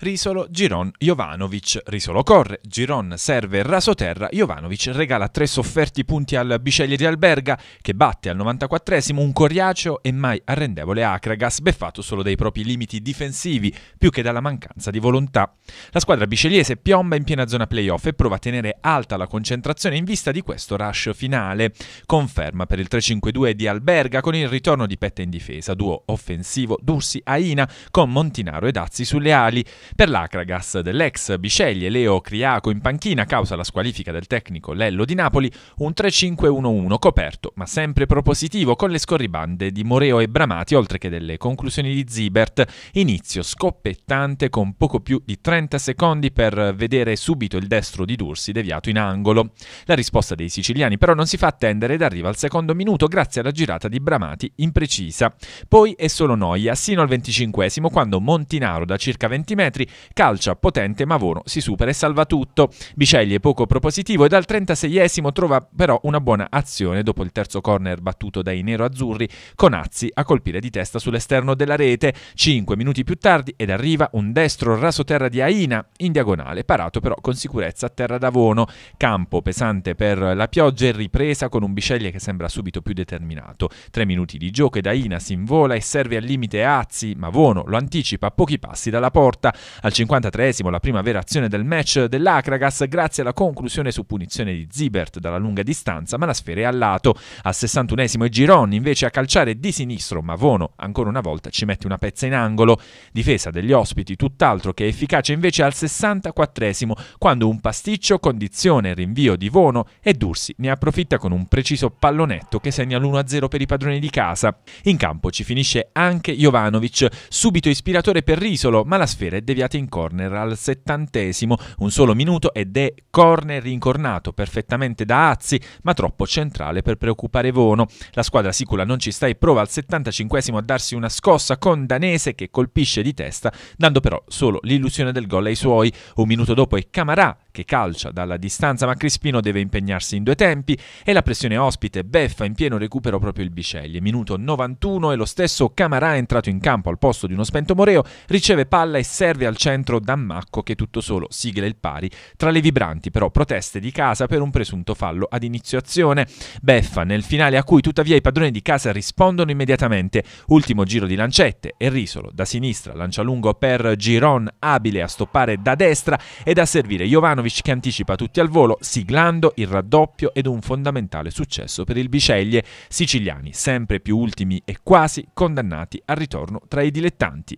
Risolo, Giron, Jovanovic. Risolo corre, Giron serve rasoterra, Jovanovic regala tre sofferti punti al Biceglie di Alberga che batte al 94esimo un coriaceo e mai arrendevole Akragas beffato solo dai propri limiti difensivi più che dalla mancanza di volontà. La squadra bicegliese piomba in piena zona playoff e prova a tenere alta la concentrazione in vista di questo rush finale. Conferma per il 3-5-2 di Alberga con il ritorno di Petta in difesa, duo offensivo Dursi-Aina con Montinaro e Dazzi sulle ali. Per l'Acragas dell'ex Bisceglie Leo Criaco in panchina causa la squalifica del tecnico Lello di Napoli un 3-5-1-1 coperto ma sempre propositivo con le scorribande di Moreo e Bramati oltre che delle conclusioni di Zibert, inizio scoppettante con poco più di 30 secondi per vedere subito il destro di Dursi deviato in angolo. La risposta dei siciliani però non si fa attendere ed arriva al secondo minuto grazie alla girata di Bramati imprecisa. Poi è solo noia sino al 25 quando Montinaro da circa 20 metri calcia potente Mavoro si supera e salva tutto. Biceglie poco propositivo e dal 36esimo trova però una buona azione dopo il terzo corner battuto dai nero-azzurri con Azzi a colpire di testa sull'esterno della rete. 5 minuti più tardi ed arriva un destro raso terra di Aina in diagonale, parato però con sicurezza a terra d'Avono. Campo pesante per la pioggia e ripresa con un Biceglie che sembra subito più determinato. 3 minuti di gioco ed Aina si invola e serve al limite Azzi, ma Vono lo anticipa a pochi passi dalla porta. Al 53esimo la prima vera azione del match dell'Akragas grazie alla conclusione su punizione di Zibert dalla lunga distanza, ma la sfera è a lato. Al 61esimo è Giron invece a calciare di sinistro, ma Vono ancora una volta ci mette una pezza in angolo. Difesa degli ospiti tutt'altro che efficace invece al 64esimo, quando un pasticcio condiziona il rinvio di Vono e Dursi ne approfitta con un preciso pallonetto che segna l'1-0 per i padroni di casa. In campo ci finisce anche Jovanovic, subito ispiratore per Risolo, ma la sfera è deviata sbagliata in corner al settantesimo, un solo minuto ed è corner incornato perfettamente da Azzi, ma troppo centrale per preoccupare Vono. La squadra sicula non ci sta e prova al 75 a darsi una scossa con Danese che colpisce di testa, dando però solo l'illusione del gol ai suoi. Un minuto dopo è Camarà che calcia dalla distanza, ma Crispino deve impegnarsi in due tempi e la pressione ospite beffa in pieno recupero proprio il Bicelli. Minuto 91 e lo stesso Camarà entrato in campo al posto di uno spento Moreo, riceve palla e serve serve al centro Dammacco che tutto solo sigla il pari. Tra le vibranti però proteste di casa per un presunto fallo ad inizio Beffa nel finale a cui tuttavia i padroni di casa rispondono immediatamente. Ultimo giro di lancette e Risolo da sinistra lancia lungo per Giron abile a stoppare da destra ed a servire Jovanovic che anticipa tutti al volo siglando il raddoppio ed un fondamentale successo per il Biceglie. Siciliani sempre più ultimi e quasi condannati al ritorno tra i dilettanti.